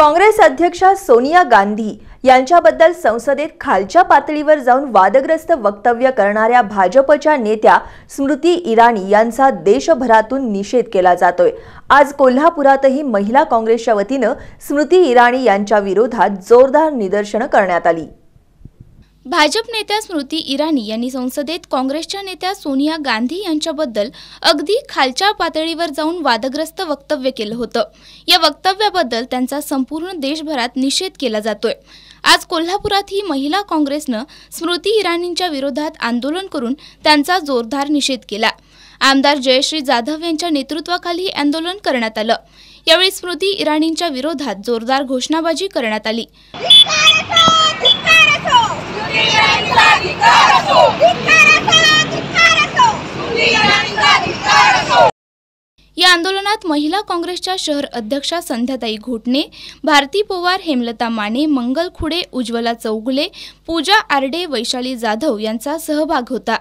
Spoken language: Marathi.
काँग्रेस अध्यक्षा सोनिया गांधी यांच्याबद्दल संसदेत खालच्या पातळीवर जाऊन वादग्रस्त वक्तव्य करणाऱ्या भाजपच्या नेत्या स्मृती इराणी यांचा देशभरातून निषेध केला जातोय आज कोल्हापुरातही महिला काँग्रेसच्या वतीनं स्मृती इराणी यांच्या विरोधात जोरदार निदर्शनं करण्यात आली भाजप नेत्या स्मृती इराणी यांनी संसदेत काँग्रेसच्या नेत्या सोनिया गांधी यांच्याबद्दल अगदी खालच्या पातळीवर जाऊन वादग्रस्त वक्तव्य केलं होतं या वक्तव्याबद्दल त्यांचा संपूर्ण देशभरात निषेध केला जातोय आज कोल्हापुरात ही महिला काँग्रेसनं स्मृती इराणींच्या विरोधात आंदोलन करून त्यांचा जोरदार निषेध केला आमदार जयश्री जाधव यांच्या नेतृत्वाखाली आंदोलन करण्यात आलं यावेळी स्मृती इराणींच्या विरोधात जोरदार घोषणाबाजी करण्यात आली या आंदोलनात महिला काँग्रेसच्या शहर अध्यक्षा संध्याताई घोटणे भारती पोवार हेमलता माने मंगल खुडे उज्ज्वला चौगुले पूजा आरडे वैशाली जाधव यांचा सहभाग होता